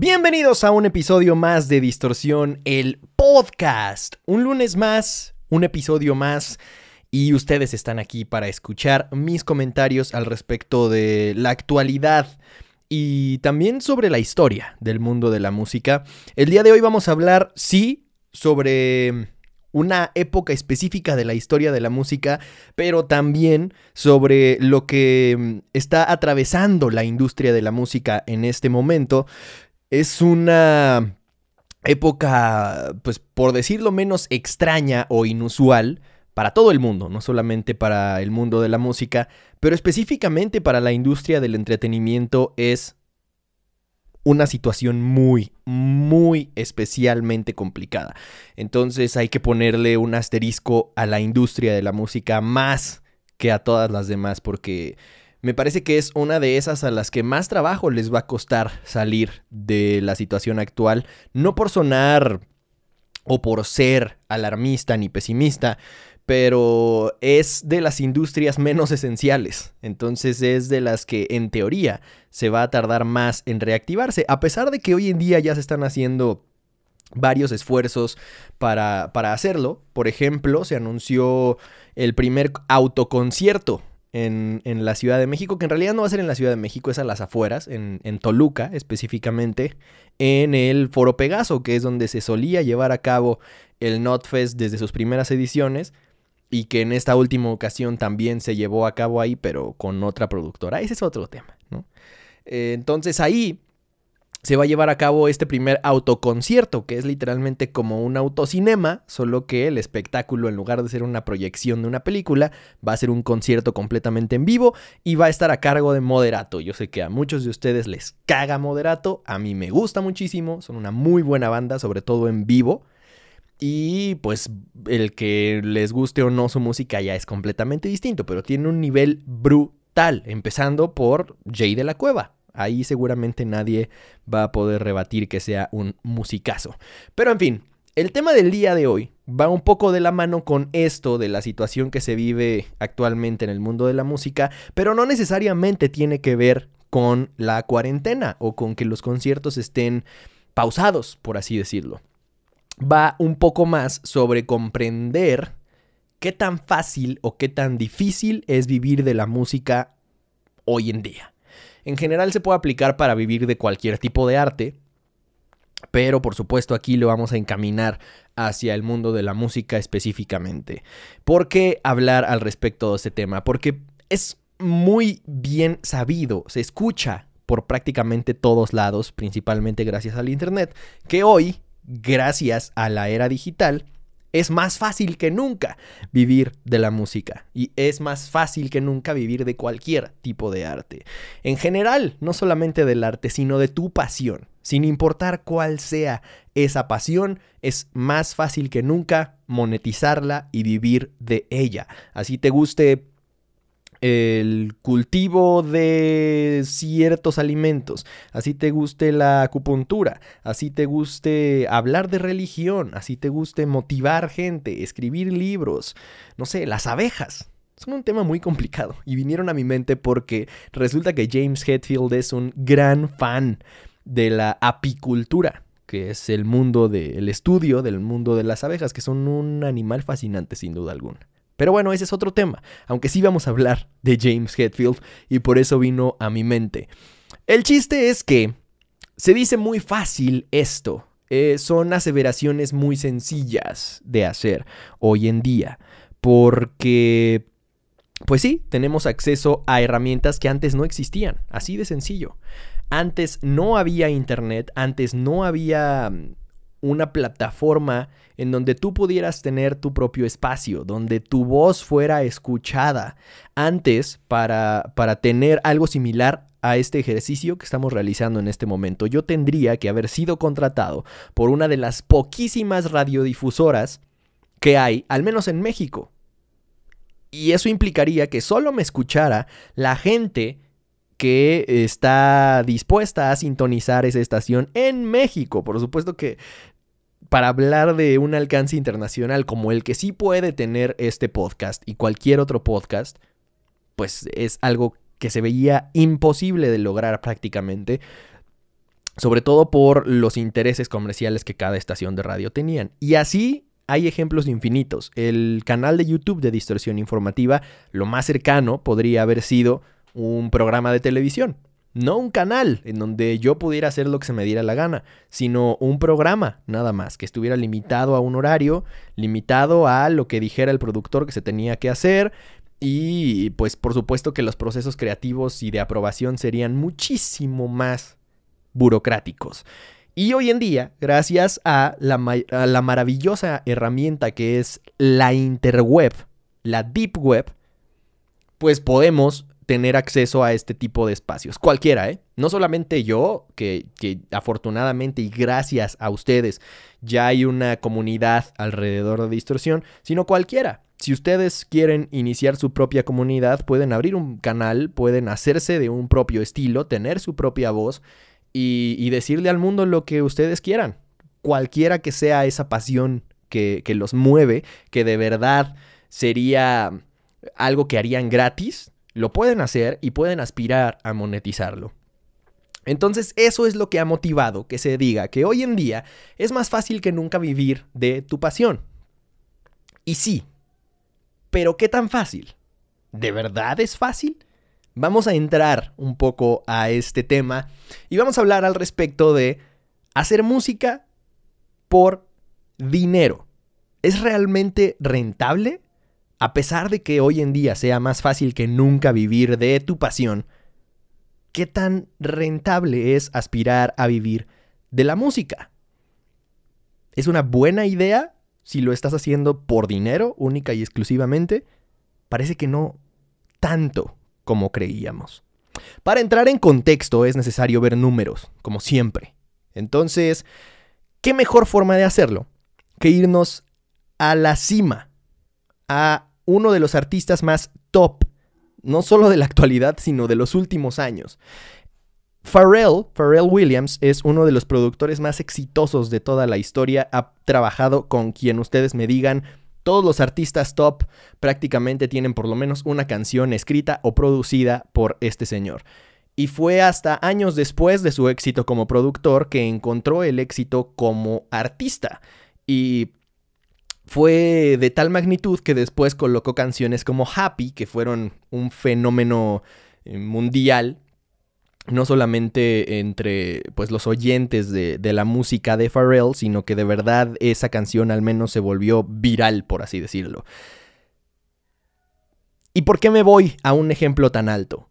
Bienvenidos a un episodio más de Distorsión, el podcast. Un lunes más, un episodio más. Y ustedes están aquí para escuchar mis comentarios al respecto de la actualidad y también sobre la historia del mundo de la música. El día de hoy vamos a hablar, sí, sobre una época específica de la historia de la música, pero también sobre lo que mm, está atravesando la industria de la música en este momento es una época, pues por decirlo menos, extraña o inusual para todo el mundo, no solamente para el mundo de la música, pero específicamente para la industria del entretenimiento es una situación muy, muy especialmente complicada. Entonces hay que ponerle un asterisco a la industria de la música más que a todas las demás porque me parece que es una de esas a las que más trabajo les va a costar salir de la situación actual, no por sonar o por ser alarmista ni pesimista, pero es de las industrias menos esenciales, entonces es de las que en teoría se va a tardar más en reactivarse, a pesar de que hoy en día ya se están haciendo varios esfuerzos para, hacerlo. Por ejemplo, se anunció el primer autoconcierto en, la Ciudad de México, que en realidad no va a ser en la Ciudad de México, es a las afueras, en, en, Toluca específicamente, en el Foro Pegaso, que es donde se solía llevar a cabo el NotFest desde sus primeras ediciones y que en esta última ocasión también se llevó a cabo ahí, pero con otra productora. Ese es otro tema, ¿no? Eh, entonces ahí se va a llevar a cabo este primer autoconcierto, que es literalmente como un autocinema, solo que el espectáculo, en lugar de ser una proyección de una película, va a ser un concierto completamente en vivo y va a estar a cargo de Moderato. Yo sé que a muchos de ustedes les caga Moderato, a mí me gusta muchísimo, son una muy buena banda, sobre todo en vivo. Y pues el que les guste o no su música ya es completamente distinto, pero tiene un nivel brutal, empezando por Jay de la Cueva Ahí seguramente nadie va a poder rebatir que sea un musicazo. Pero en fin, el tema del día de hoy va un poco de la mano con esto de la situación que se vive actualmente en el mundo de la música, pero no necesariamente tiene que ver con la cuarentena o con que los conciertos estén pausados, por así decirlo. Va un poco más sobre comprender qué tan fácil o qué tan difícil es vivir de la música hoy en día. En general se puede aplicar para vivir de cualquier tipo de arte, pero por supuesto aquí lo vamos a encaminar hacia el mundo de la música específicamente. ¿Por qué hablar al respecto de este tema? Porque es muy bien sabido, se escucha por prácticamente todos lados, principalmente gracias al Internet, que hoy, gracias a la era digital, es más fácil que nunca vivir de la música y es más fácil que nunca vivir de cualquier tipo de arte. En general, no solamente del arte, sino de tu pasión. Sin importar cuál sea esa pasión, es más fácil que nunca monetizarla y vivir de ella. Así te guste el cultivo de ciertos alimentos, así te guste la acupuntura, así te guste hablar de religión, así te guste motivar gente, escribir libros, no sé, las abejas. Son un tema muy complicado y vinieron a mi mente porque resulta que James Hetfield es un gran fan de la apicultura que es el mundo del estudio, del mundo de las abejas, que son un animal fascinante sin duda alguna. Pero bueno, ese es otro tema, aunque sí vamos a hablar de James Hetfield y por eso vino a mi mente. El chiste es que se dice muy fácil esto, eh, son aseveraciones muy sencillas de hacer hoy en día, porque pues sí, tenemos acceso a herramientas que antes no existían, así de sencillo. Antes no había internet, antes no había mm, una plataforma en donde tú pudieras tener tu propio espacio, donde tu voz fuera escuchada antes para, tener algo similar a este ejercicio que estamos realizando en este momento. Yo tendría que haber sido contratado por una de las poquísimas radiodifusoras que hay, al menos en México. Y eso implicaría que solo me escuchara la gente que está dispuesta a sintonizar esa estación en México. Por supuesto que para hablar de un alcance internacional como el que sí puede tener este podcast y cualquier otro podcast, pues es algo que se veía imposible de lograr prácticamente, sobre todo por los intereses comerciales que cada estación de radio tenían. Y así hay ejemplos infinitos. El canal de YouTube de distorsión informativa, lo más cercano podría haber sido un programa de televisión, no un canal en donde yo pudiera hacer lo que se me diera la gana, sino un programa nada más, que estuviera limitado a un horario, limitado a lo que dijera el productor que se tenía que hacer, y pues por supuesto que los procesos creativos y de aprobación serían muchísimo más burocráticos. Y hoy en día, gracias a la, maravillosa herramienta que es la interweb, la deep web, pues podemos tener acceso a este tipo de espacios. Cualquiera, ¿eh? No solamente yo, que, afortunadamente y gracias a ustedes ya hay una comunidad alrededor de distorsión, sino cualquiera. Si ustedes quieren iniciar su propia comunidad, pueden abrir un canal, pueden hacerse de un propio estilo, tener su propia voz y, decirle al mundo lo que ustedes quieran. Cualquiera que sea esa pasión que los mueve, que de verdad sería algo que harían gratis, lo pueden hacer y pueden aspirar a monetizarlo. Entonces eso es lo que ha motivado que se diga que hoy en día es más fácil que nunca vivir de tu pasión. Y sí, pero ¿qué tan fácil? ¿De verdad es fácil? Vamos a entrar un poco a este tema y vamos a hablar al respecto de hacer música por dinero. ¿Es realmente rentable? A pesar de que hoy en día sea más fácil que nunca vivir de tu pasión, ¿qué tan rentable es aspirar a vivir de la música? ¿Es una buena idea si lo estás haciendo por dinero única y exclusivamente? Parece que no tanto como creíamos. Para entrar en contexto es necesario ver números, como siempre. Entonces, ¿qué mejor forma de hacerlo que irnos a la cima, a uno de los artistas más top, no solo de la actualidad, sino de los últimos años. Pharrell, Pharrell Williams es uno de los productores más exitosos de toda la historia. Ha trabajado con quien ustedes me digan. Todos los artistas top prácticamente tienen por lo menos una canción escrita o producida por este señor. Y fue hasta años después de su éxito como productor que encontró el éxito como artista. Y fue de tal magnitud que después colocó canciones como Happy, que fueron un fenómeno eh, mundial, no solamente entre pues, los oyentes de, de, la música de Pharrell, sino que de verdad esa canción al menos se volvió viral, por así decirlo. ¿Y por qué me voy a un ejemplo tan alto?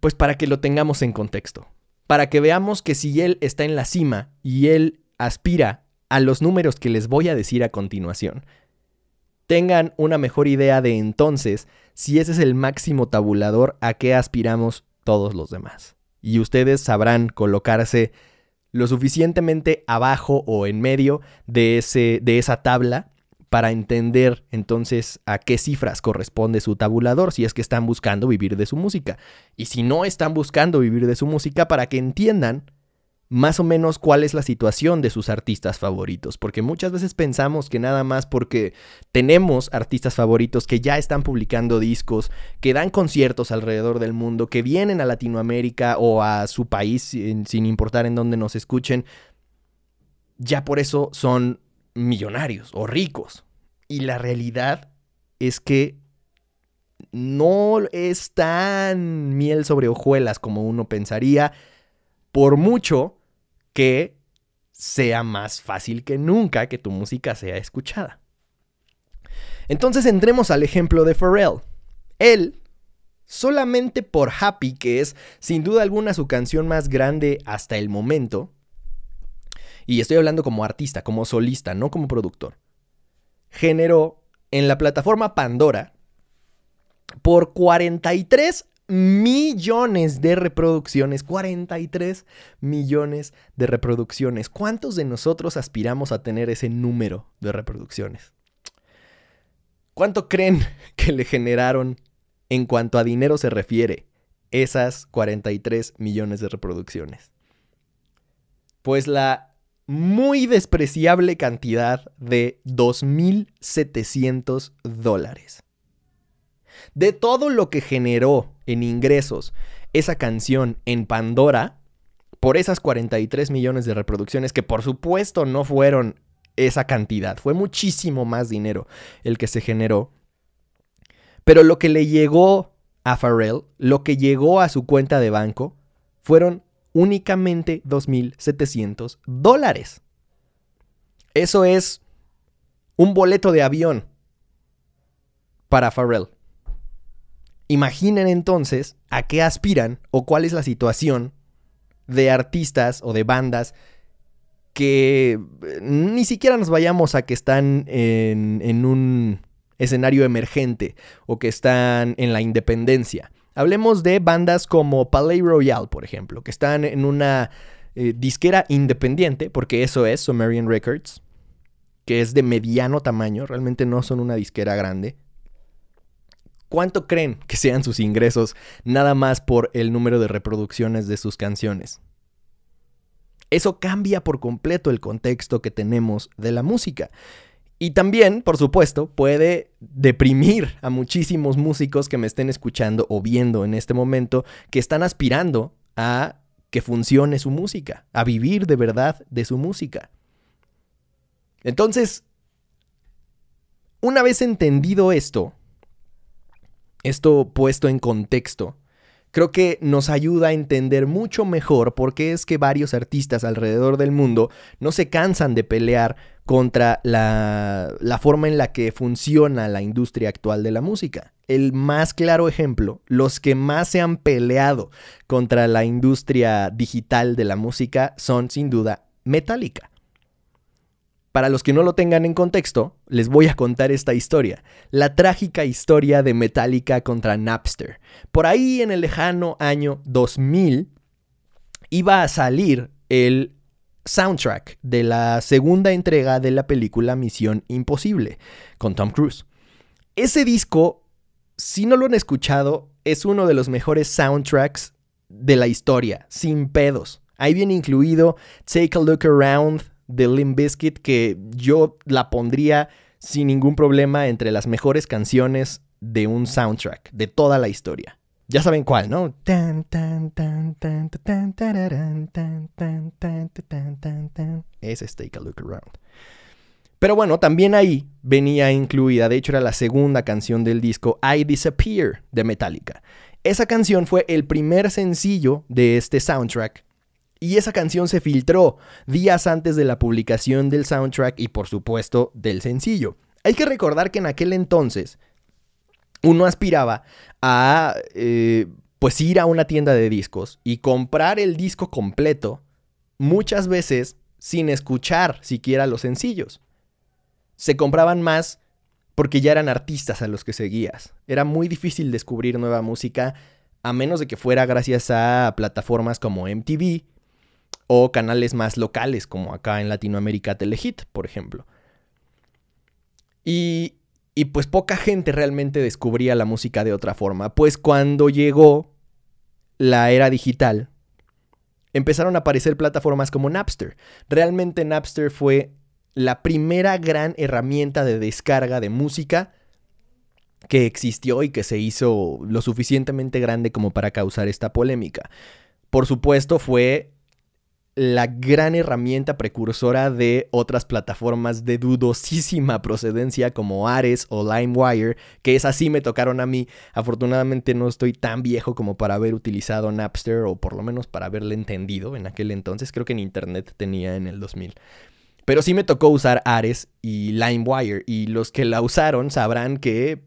Pues para que lo tengamos en contexto, para que veamos que si él está en la cima y él aspira a los números que les voy a decir a continuación. Tengan una mejor idea de entonces si ese es el máximo tabulador a que aspiramos todos los demás. Y ustedes sabrán colocarse lo suficientemente abajo o en medio de, ese, de esa tabla para entender entonces a qué cifras corresponde su tabulador si es que están buscando vivir de su música. Y si no están buscando vivir de su música, para que entiendan más o menos cuál es la situación de sus artistas favoritos, porque muchas veces pensamos que nada más porque tenemos artistas favoritos que ya están publicando discos, que dan conciertos alrededor del mundo, que vienen a Latinoamérica o a su país sin importar en dónde nos escuchen, ya por eso son millonarios o ricos. Y la realidad es que no es tan miel sobre hojuelas como uno pensaría por mucho que sea más fácil que nunca que tu música sea escuchada. Entonces entremos al ejemplo de Pharrell. Él, solamente por Happy, que es sin duda alguna su canción más grande hasta el momento, y estoy hablando como artista, como solista, no como productor, generó en la plataforma Pandora por 43 millones de reproducciones, 43 millones de reproducciones. ¿Cuántos de nosotros aspiramos a tener ese número de reproducciones? ¿Cuánto creen que le generaron en cuanto a dinero se refiere esas 43 millones de reproducciones? Pues la muy despreciable cantidad de 2.700 dólares. De todo lo que generó en ingresos esa canción en Pandora por esas 43 millones de reproducciones que por supuesto no fueron esa cantidad, fue muchísimo más dinero el que se generó. Pero lo que le llegó a Pharrell, lo que llegó a su cuenta de banco, fueron únicamente 2.700 dólares. Eso es un boleto de avión para Pharrell. Imaginen entonces a qué aspiran o cuál es la situación de artistas o de bandas que eh, ni siquiera nos vayamos a que están en, un escenario emergente o que están en la independencia. Hablemos de bandas como Palais Royal, por ejemplo, que están en una eh, disquera independiente, porque eso es Sumerian Records, que es de mediano tamaño, realmente no son una disquera grande cuánto creen que sean sus ingresos nada más por el número de reproducciones de sus canciones. Eso cambia por completo el contexto que tenemos de la música. Y también, por supuesto, puede deprimir a muchísimos músicos que me estén escuchando o viendo en este momento que están aspirando a que funcione su música, a vivir de verdad de su música. Entonces, una vez entendido esto, esto puesto en contexto, creo que nos ayuda a entender mucho mejor por qué es que varios artistas alrededor del mundo no se cansan de pelear contra la, forma en la que funciona la industria actual de la música. El más claro ejemplo, los que más se han peleado contra la industria digital de la música son sin duda Metallica. Para los que no lo tengan en contexto, les voy a contar esta historia, la trágica historia de Metallica contra Napster. Por ahí en el lejano año 2000 iba a salir el soundtrack de la segunda entrega de la película Misión Imposible con Tom Cruise. Ese disco, si no lo han escuchado, es uno de los mejores soundtracks de la historia, sin pedos. Ahí viene incluido Take a Look Around de Limp Bizkit que yo la pondría sin ningún problema entre las mejores canciones de un soundtrack de toda la historia. Ya saben cuál, ¿no? es Take a Look Around. Pero bueno, también ahí venía incluida, de hecho era la segunda canción del disco I Disappear de Metallica. Esa canción fue el primer sencillo de este soundtrack y esa canción se filtró días antes de la publicación del soundtrack y por supuesto del sencillo. Hay que recordar que en aquel entonces uno aspiraba a eh, pues ir a una tienda de discos y comprar el disco completo muchas veces sin escuchar siquiera los sencillos. Se compraban más porque ya eran artistas a los que seguías. Era muy difícil descubrir nueva música a menos de que fuera gracias a plataformas como MTV o canales más locales, como acá en Latinoamérica Telehit, por ejemplo. Y, y pues poca gente realmente descubría la música de otra forma, pues cuando llegó la era digital, empezaron a aparecer plataformas como Napster. Realmente Napster fue la primera gran herramienta de descarga de música que existió y que se hizo lo suficientemente grande como para causar esta polémica. Por supuesto fue la gran herramienta precursora de otras plataformas de dudosísima procedencia como Ares o LimeWire, que es así me tocaron a mí. Afortunadamente no estoy tan viejo como para haber utilizado Napster o por lo menos para haberle entendido en aquel entonces. Creo que en internet tenía en el 2000. Pero sí me tocó usar Ares y LimeWire y los que la usaron sabrán que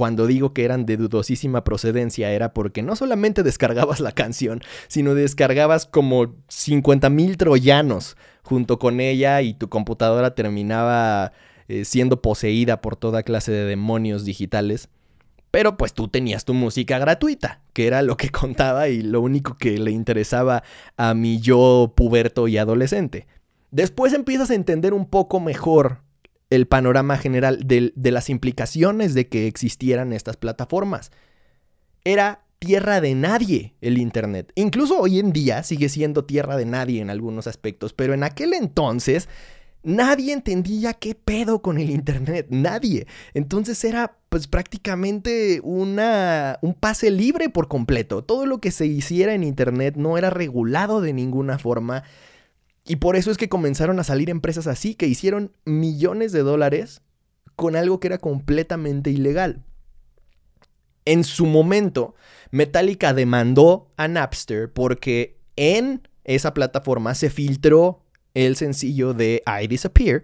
cuando digo que eran de dudosísima procedencia era porque no solamente descargabas la canción, sino descargabas como 50.000 troyanos junto con ella y tu computadora terminaba eh, siendo poseída por toda clase de demonios digitales. Pero pues tú tenías tu música gratuita, que era lo que contaba y lo único que le interesaba a mi yo puberto y adolescente. Después empiezas a entender un poco mejor el panorama general de, las implicaciones de que existieran estas plataformas. Era tierra de nadie el Internet. Incluso hoy en día sigue siendo tierra de nadie en algunos aspectos, pero en aquel entonces nadie entendía qué pedo con el Internet, nadie. Entonces era pues prácticamente una, un pase libre por completo. Todo lo que se hiciera en Internet no era regulado de ninguna forma y por eso es que comenzaron a salir empresas así, que hicieron millones de dólares con algo que era completamente ilegal. En su momento, Metallica demandó a Napster porque en esa plataforma se filtró el sencillo de I Disappear,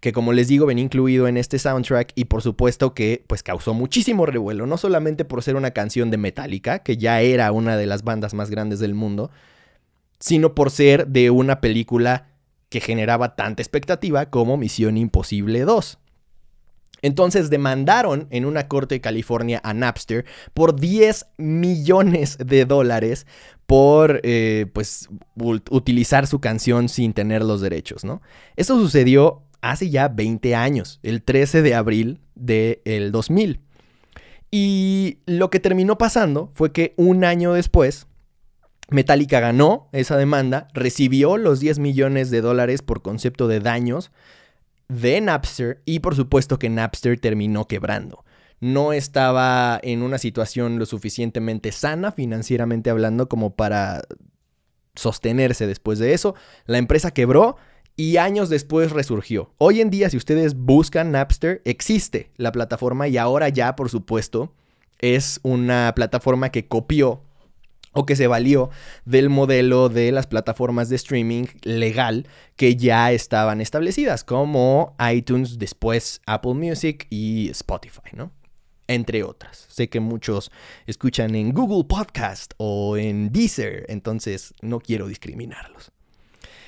que como les digo venía incluido en este soundtrack y por supuesto que pues causó muchísimo revuelo, no solamente por ser una canción de Metallica, que ya era una de las bandas más grandes del mundo, sino por ser de una película que generaba tanta expectativa como Misión Imposible 2. Entonces demandaron en una corte de California a Napster por 10 millones de dólares por eh, pues, utilizar su canción sin tener los derechos, ¿no? Eso sucedió hace ya 20 años, el 13 de abril del 2000. Y lo que terminó pasando fue que un año después, Metallica ganó esa demanda, recibió los 10 millones de dólares por concepto de daños de Napster y por supuesto que Napster terminó quebrando. No estaba en una situación lo suficientemente sana financieramente hablando como para sostenerse después de eso. La empresa quebró y años después resurgió. Hoy en día si ustedes buscan Napster, existe la plataforma y ahora ya por supuesto es una plataforma que copió o que se valió del modelo de las plataformas de streaming legal que ya estaban establecidas, como iTunes, después Apple Music y Spotify, ¿no? Entre otras. Sé que muchos escuchan en Google Podcast o en Deezer, entonces no quiero discriminarlos.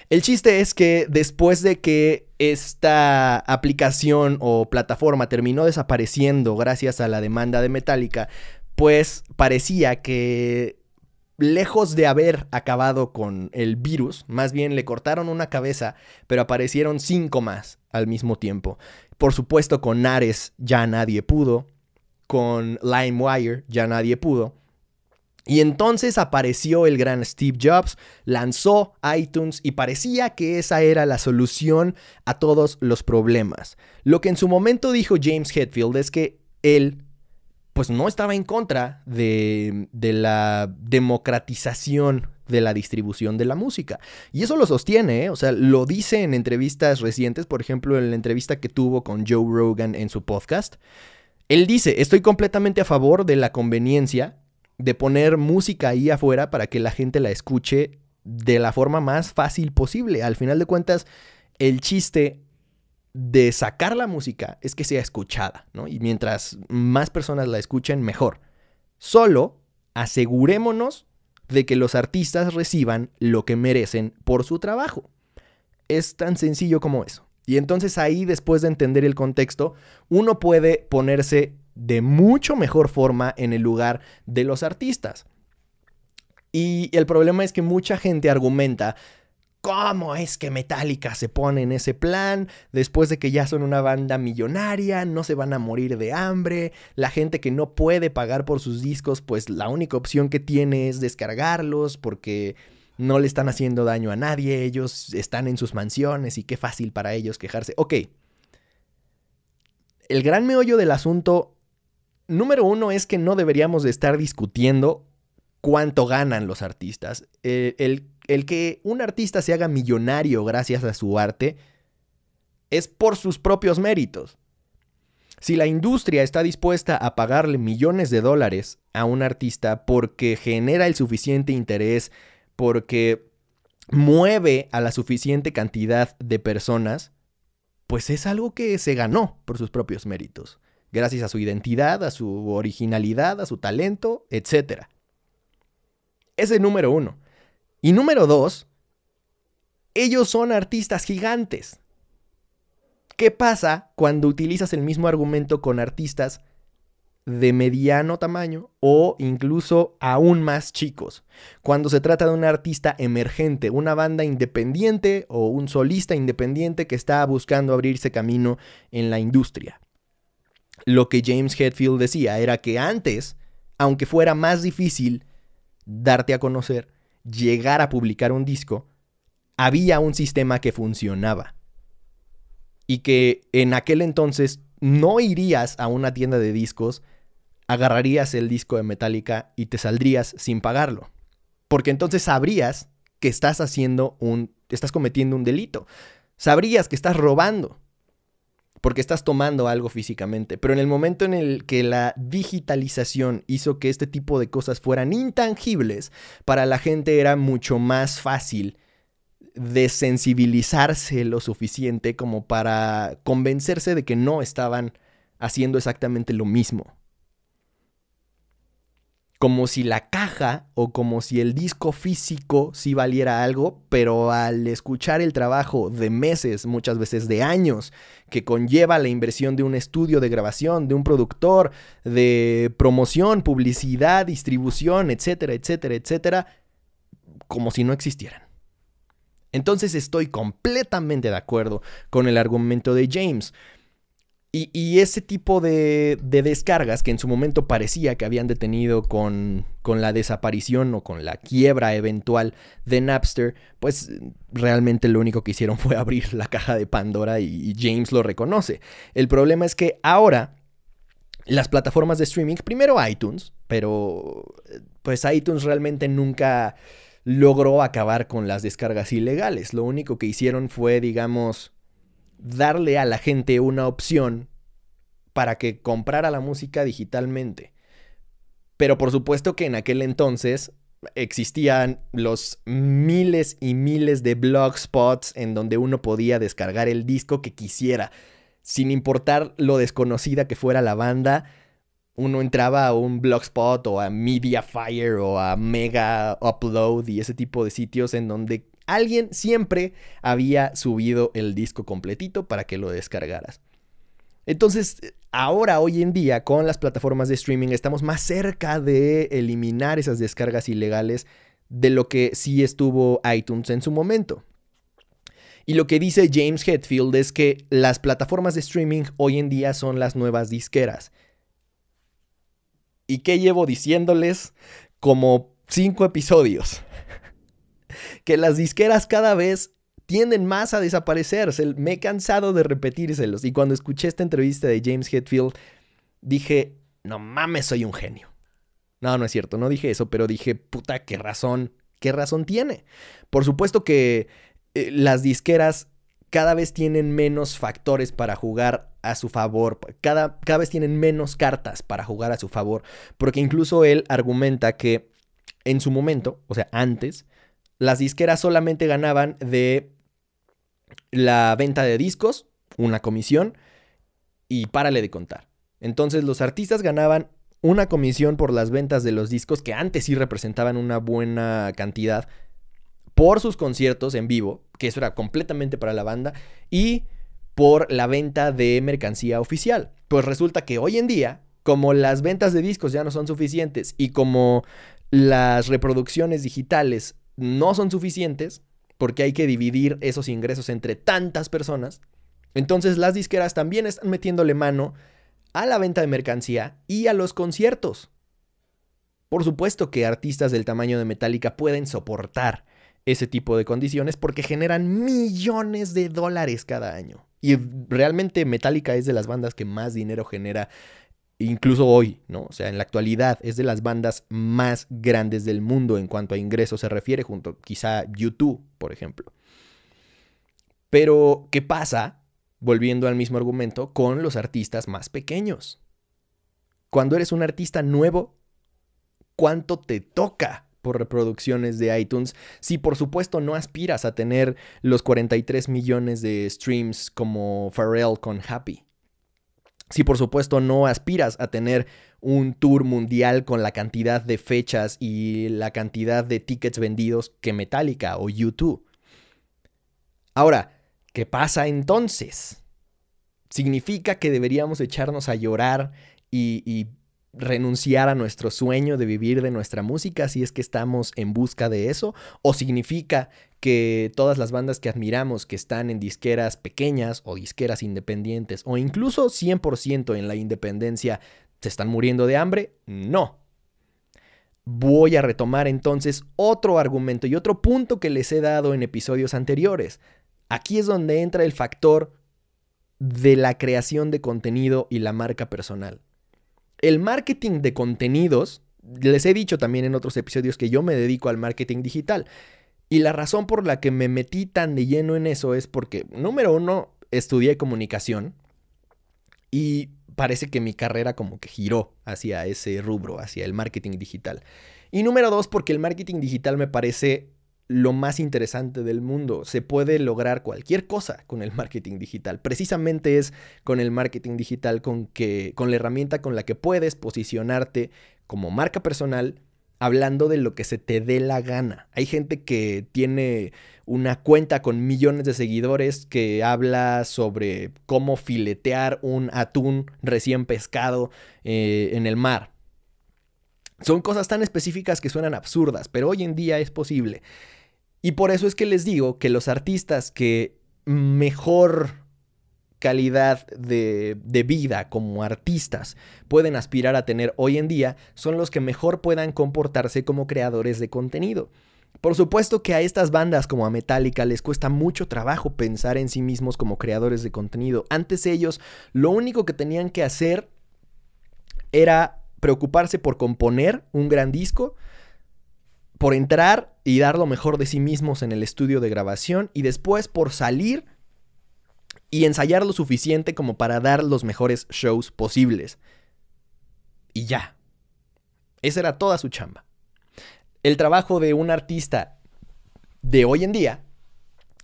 El chiste es que después de que esta aplicación o plataforma terminó desapareciendo gracias a la demanda de Metallica, pues parecía que lejos de haber acabado con el virus, más bien le cortaron una cabeza, pero aparecieron cinco más al mismo tiempo. Por supuesto, con Ares ya nadie pudo, con LimeWire ya nadie pudo. Y entonces apareció el gran Steve Jobs, lanzó iTunes y parecía que esa era la solución a todos los problemas. Lo que en su momento dijo James Hetfield es que él pues no estaba en contra de, la democratización de la distribución de la música. Y eso lo sostiene, ¿eh? o sea, lo dice en entrevistas recientes, por ejemplo, en la entrevista que tuvo con Joe Rogan en su podcast. Él dice, estoy completamente a favor de la conveniencia de poner música ahí afuera para que la gente la escuche de la forma más fácil posible. Al final de cuentas, el chiste de sacar la música es que sea escuchada, ¿no? Y mientras más personas la escuchen, mejor. Solo asegurémonos de que los artistas reciban lo que merecen por su trabajo. Es tan sencillo como eso. Y entonces ahí, después de entender el contexto, uno puede ponerse de mucho mejor forma en el lugar de los artistas. Y el problema es que mucha gente argumenta cómo es que Metallica se pone en ese plan, después de que ya son una banda millonaria, no se van a morir de hambre, la gente que no puede pagar por sus discos, pues la única opción que tiene es descargarlos porque no le están haciendo daño a nadie, ellos están en sus mansiones y qué fácil para ellos quejarse. Ok. El gran meollo del asunto, número uno, es que no deberíamos estar discutiendo cuánto ganan los artistas. Eh, el el que un artista se haga millonario gracias a su arte es por sus propios méritos. Si la industria está dispuesta a pagarle millones de dólares a un artista porque genera el suficiente interés, porque mueve a la suficiente cantidad de personas, pues es algo que se ganó por sus propios méritos, gracias a su identidad, a su originalidad, a su talento, etc. Ese número uno. Y número dos, ellos son artistas gigantes. ¿Qué pasa cuando utilizas el mismo argumento con artistas de mediano tamaño o incluso aún más chicos? Cuando se trata de un artista emergente, una banda independiente o un solista independiente que está buscando abrirse camino en la industria. Lo que James Hetfield decía era que antes, aunque fuera más difícil darte a conocer, llegar a publicar un disco, había un sistema que funcionaba. Y que en aquel entonces no irías a una tienda de discos, agarrarías el disco de Metallica y te saldrías sin pagarlo. Porque entonces sabrías que estás haciendo un, estás cometiendo un delito. Sabrías que estás robando porque estás tomando algo físicamente. Pero en el momento en el que la digitalización hizo que este tipo de cosas fueran intangibles, para la gente era mucho más fácil desensibilizarse lo suficiente como para convencerse de que no estaban haciendo exactamente lo mismo como si la caja o como si el disco físico sí valiera algo, pero al escuchar el trabajo de meses, muchas veces de años, que conlleva la inversión de un estudio de grabación, de un productor, de promoción, publicidad, distribución, etcétera, etcétera, etcétera, como si no existieran. Entonces estoy completamente de acuerdo con el argumento de James. Y, ese tipo de, descargas que en su momento parecía que habían detenido con, con la desaparición o con la quiebra eventual de Napster, pues realmente lo único que hicieron fue abrir la caja de Pandora y, y James lo reconoce. El problema es que ahora las plataformas de streaming, primero iTunes, pero pues iTunes realmente nunca logró acabar con las descargas ilegales. Lo único que hicieron fue, digamos, darle a la gente una opción para que comprara la música digitalmente. Pero por supuesto que en aquel entonces existían los miles y miles de blogspots en donde uno podía descargar el disco que quisiera. Sin importar lo desconocida que fuera la banda, uno entraba a un blogspot o a Mediafire o a Mega Upload y ese tipo de sitios en donde Alguien siempre había subido el disco completito para que lo descargaras. Entonces, ahora, hoy en día, con las plataformas de streaming, estamos más cerca de eliminar esas descargas ilegales de lo que sí estuvo iTunes en su momento. Y lo que dice James Hetfield es que las plataformas de streaming hoy en día son las nuevas disqueras. ¿Y qué llevo diciéndoles? Como cinco episodios que las disqueras cada vez tienden más a desaparecer. me he cansado de repetírselos. Y cuando escuché esta entrevista de James Hetfield, dije, no mames, soy un genio. No, no es cierto, no dije eso, pero dije, puta, qué razón, qué razón tiene. Por supuesto que eh, las disqueras cada vez tienen menos factores para jugar a su favor, cada, cada vez tienen menos cartas para jugar a su favor, porque incluso él argumenta que en su momento, o sea, antes, las disqueras solamente ganaban de la venta de discos, una comisión, y párale de contar. Entonces los artistas ganaban una comisión por las ventas de los discos que antes sí representaban una buena cantidad por sus conciertos en vivo, que eso era completamente para la banda, y por la venta de mercancía oficial. Pues resulta que hoy en día, como las ventas de discos ya no son suficientes y como las reproducciones digitales no son suficientes porque hay que dividir esos ingresos entre tantas personas. Entonces las disqueras también están metiéndole mano a la venta de mercancía y a los conciertos. Por supuesto que artistas del tamaño de Metallica pueden soportar ese tipo de condiciones porque generan millones de dólares cada año. Y realmente Metallica es de las bandas que más dinero genera incluso hoy, ¿no? O sea, en la actualidad es de las bandas más grandes del mundo en cuanto a ingresos se refiere, junto quizá YouTube, por ejemplo. Pero, ¿qué pasa? Volviendo al mismo argumento, con los artistas más pequeños. Cuando eres un artista nuevo, ¿cuánto te toca? por reproducciones de iTunes, si por supuesto no aspiras a tener los 43 millones de streams como Pharrell con Happy. Si por supuesto no aspiras a tener un tour mundial con la cantidad de fechas y la cantidad de tickets vendidos que Metallica o YouTube. Ahora, ¿qué pasa entonces? ¿Significa que deberíamos echarnos a llorar y, y renunciar a nuestro sueño de vivir de nuestra música, si es que estamos en busca de eso, o significa que todas las bandas que admiramos que están en disqueras pequeñas o disqueras independientes o incluso 100% en la independencia se están muriendo de hambre? No. Voy a retomar entonces otro argumento y otro punto que les he dado en episodios anteriores. Aquí es donde entra el factor de la creación de contenido y la marca personal el marketing de contenidos, les he dicho también en otros episodios que yo me dedico al marketing digital. Y la razón por la que me metí tan de lleno en eso es porque, número uno, estudié comunicación y parece que mi carrera como que giró hacia ese rubro, hacia el marketing digital. Y número dos, porque el marketing digital me parece lo más interesante del mundo. Se puede lograr cualquier cosa con el marketing digital. Precisamente es con el marketing digital con que con la herramienta con la que puedes posicionarte como marca personal hablando de lo que se te dé la gana. Hay gente que tiene una cuenta con millones de seguidores que habla sobre cómo filetear un atún recién pescado eh, en el mar. Son cosas tan específicas que suenan absurdas, pero hoy en día es posible. Y por eso es que les digo que los artistas que mejor calidad de, vida como artistas pueden aspirar a tener hoy en día son los que mejor puedan comportarse como creadores de contenido. Por supuesto que a estas bandas como a Metallica les cuesta mucho trabajo pensar en sí mismos como creadores de contenido. Antes ellos lo único que tenían que hacer era preocuparse por componer un gran disco, por entrar y dar lo mejor de sí mismos en el estudio de grabación y después por salir y ensayar lo suficiente como para dar los mejores shows posibles. Y ya. Esa era toda su chamba. El trabajo de un artista de hoy en día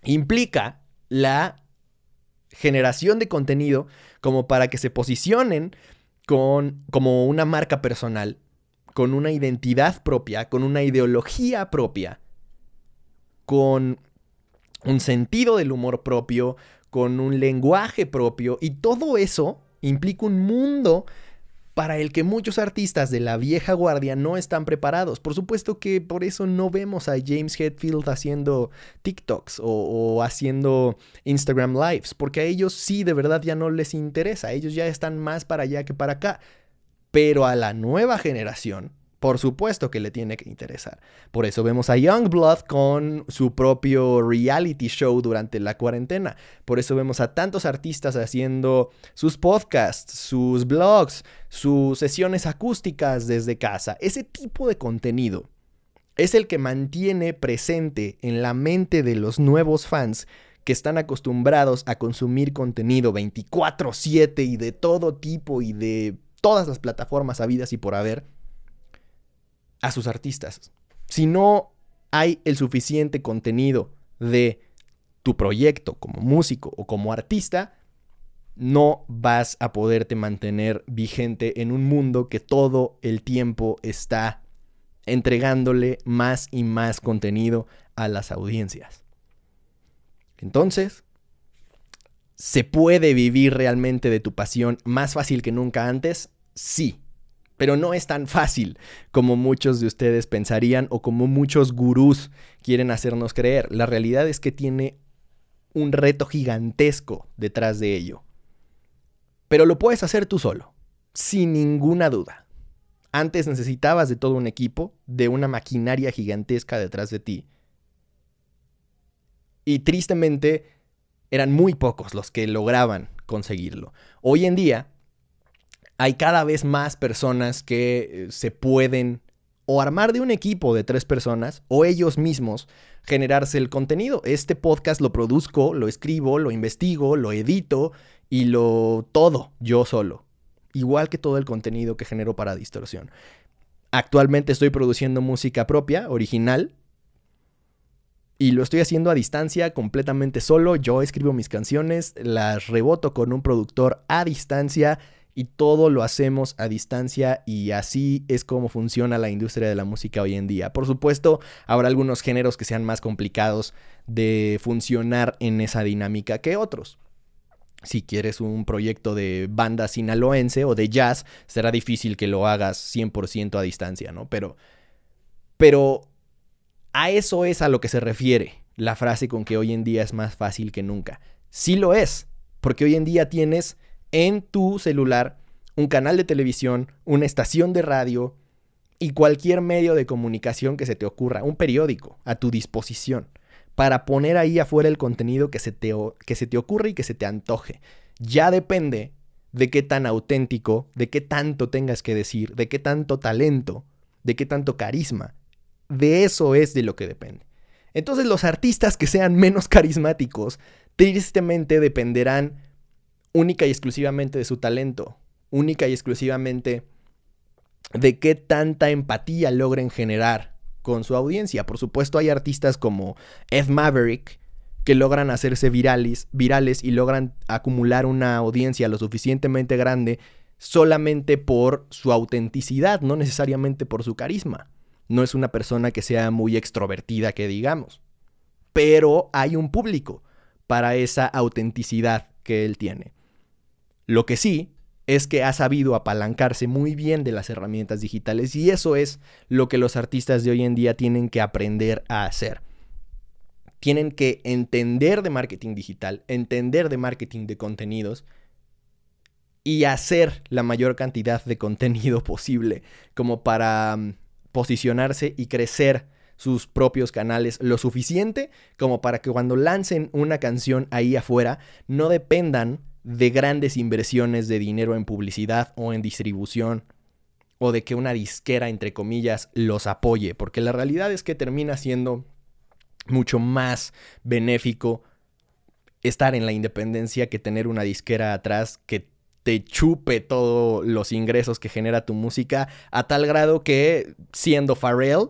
implica la generación de contenido como para que se posicionen con, como una marca personal con una identidad propia, con una ideología propia, con un sentido del humor propio, con un lenguaje propio, y todo eso implica un mundo para el que muchos artistas de la vieja guardia no están preparados. Por supuesto que por eso no vemos a James Hetfield haciendo TikToks o, o, haciendo Instagram Lives, porque a ellos sí de verdad ya no les interesa, ellos ya están más para allá que para acá. Pero a la nueva generación, por supuesto que le tiene que interesar. Por eso vemos a Youngblood con su propio reality show durante la cuarentena. Por eso vemos a tantos artistas haciendo sus podcasts, sus blogs, sus sesiones acústicas desde casa. Ese tipo de contenido es el que mantiene presente en la mente de los nuevos fans que están acostumbrados a consumir contenido 24/7 y de todo tipo y de todas las plataformas habidas y por haber a sus artistas. Si no hay el suficiente contenido de tu proyecto como músico o como artista, no vas a poderte mantener vigente en un mundo que todo el tiempo está entregándole más y más contenido a las audiencias. Entonces, se puede vivir realmente de tu pasión más fácil que nunca antes sí, pero no es tan fácil como muchos de ustedes pensarían o como muchos gurús quieren hacernos creer. La realidad es que tiene un reto gigantesco detrás de ello. Pero lo puedes hacer tú solo, sin ninguna duda. Antes necesitabas de todo un equipo, de una maquinaria gigantesca detrás de ti. Y tristemente eran muy pocos los que lograban conseguirlo. Hoy en día hay cada vez más personas que eh, se pueden o armar de un equipo de tres personas o ellos mismos generarse el contenido. Este podcast lo produzco, lo escribo, lo investigo, lo edito y lo todo yo solo. Igual que todo el contenido que genero para distorsión. Actualmente estoy produciendo música propia, original, y lo estoy haciendo a distancia, completamente solo. Yo escribo mis canciones, las reboto con un productor a distancia y todo lo hacemos a distancia y así es como funciona la industria de la música hoy en día. Por supuesto, habrá algunos géneros que sean más complicados de funcionar en esa dinámica que otros. Si quieres un proyecto de banda sinaloense o de jazz, será difícil que lo hagas 100% a distancia, ¿no? Pero, pero a eso es a lo que se refiere la frase con que hoy en día es más fácil que nunca. Sí lo es, porque hoy en día tienes en tu celular un canal de televisión, una estación de radio y cualquier medio de comunicación que se te ocurra, un periódico a tu disposición, para poner ahí afuera el contenido que se te, que se te ocurre y que se te antoje. Ya depende de qué tan auténtico, de qué tanto tengas que decir, de qué tanto talento, de qué tanto carisma. De eso es de lo que depende. Entonces los artistas que sean menos carismáticos, tristemente dependerán única y exclusivamente de su talento, única y exclusivamente de qué tanta empatía logren generar con su audiencia. Por supuesto hay artistas como Ed Maverick que logran hacerse virales, virales y logran acumular una audiencia lo suficientemente grande solamente por su autenticidad, no necesariamente por su carisma. No es una persona que sea muy extrovertida, que digamos. Pero hay un público para esa autenticidad que él tiene. Lo que sí es que ha sabido apalancarse muy bien de las herramientas digitales y eso es lo que los artistas de hoy en día tienen que aprender a hacer. Tienen que entender de marketing digital, entender de marketing de contenidos y hacer la mayor cantidad de contenido posible como para mm, posicionarse y crecer sus propios canales lo suficiente como para que cuando lancen una canción ahí afuera no dependan de grandes inversiones de dinero en publicidad o en distribución o de que una disquera, entre comillas, los apoye, porque la realidad es que termina siendo mucho más benéfico estar en la independencia que tener una disquera atrás que te chupe todos los ingresos que genera tu música a tal grado que siendo Pharrell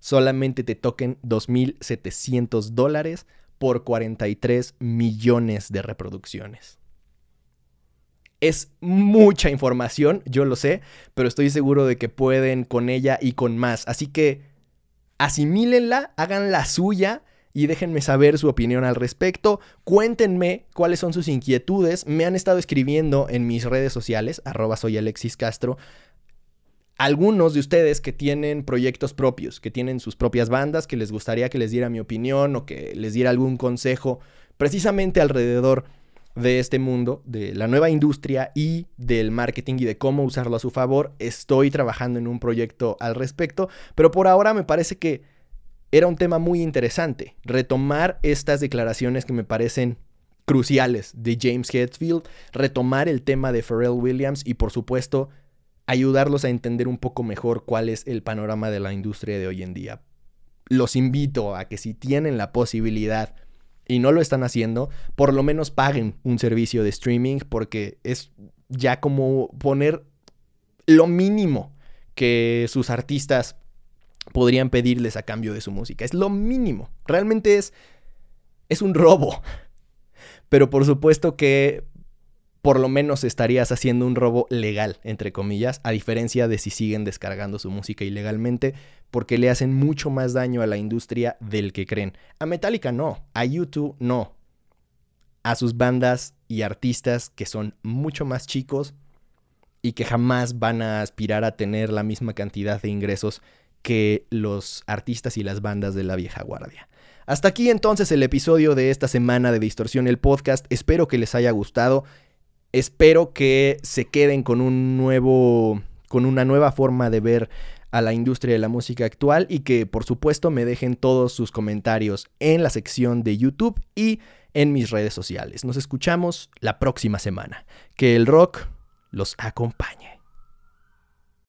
solamente te toquen 2.700 dólares por 43 millones de reproducciones. Es mucha información, yo lo sé, pero estoy seguro de que pueden con ella y con más. Así que asimílenla, hagan la suya y déjenme saber su opinión al respecto. Cuéntenme cuáles son sus inquietudes. Me han estado escribiendo en mis redes sociales, arroba soy Alexis Castro. Algunos de ustedes que tienen proyectos propios, que tienen sus propias bandas, que les gustaría que les diera mi opinión o que les diera algún consejo precisamente alrededor de este mundo, de la nueva industria y del marketing y de cómo usarlo a su favor. Estoy trabajando en un proyecto al respecto, pero por ahora me parece que era un tema muy interesante. Retomar estas declaraciones que me parecen cruciales de James Hetfield, retomar el tema de Pharrell Williams y por supuesto ayudarlos a entender un poco mejor cuál es el panorama de la industria de hoy en día. Los invito a que si tienen la posibilidad y no lo están haciendo, por lo menos paguen un servicio de streaming porque es ya como poner lo mínimo que sus artistas podrían pedirles a cambio de su música. Es lo mínimo. Realmente es, es un robo. Pero por supuesto que por lo menos estarías haciendo un robo legal, entre comillas, a diferencia de si siguen descargando su música ilegalmente, porque le hacen mucho más daño a la industria del que creen. A Metallica no, a YouTube no, a sus bandas y artistas que son mucho más chicos y que jamás van a aspirar a tener la misma cantidad de ingresos que los artistas y las bandas de la vieja guardia. Hasta aquí entonces el episodio de esta semana de Distorsión el podcast. Espero que les haya gustado. Espero que se queden con un nuevo con una nueva forma de ver a la industria de la música actual y que por supuesto me dejen todos sus comentarios en la sección de YouTube y en mis redes sociales. Nos escuchamos la próxima semana. Que el rock los acompañe.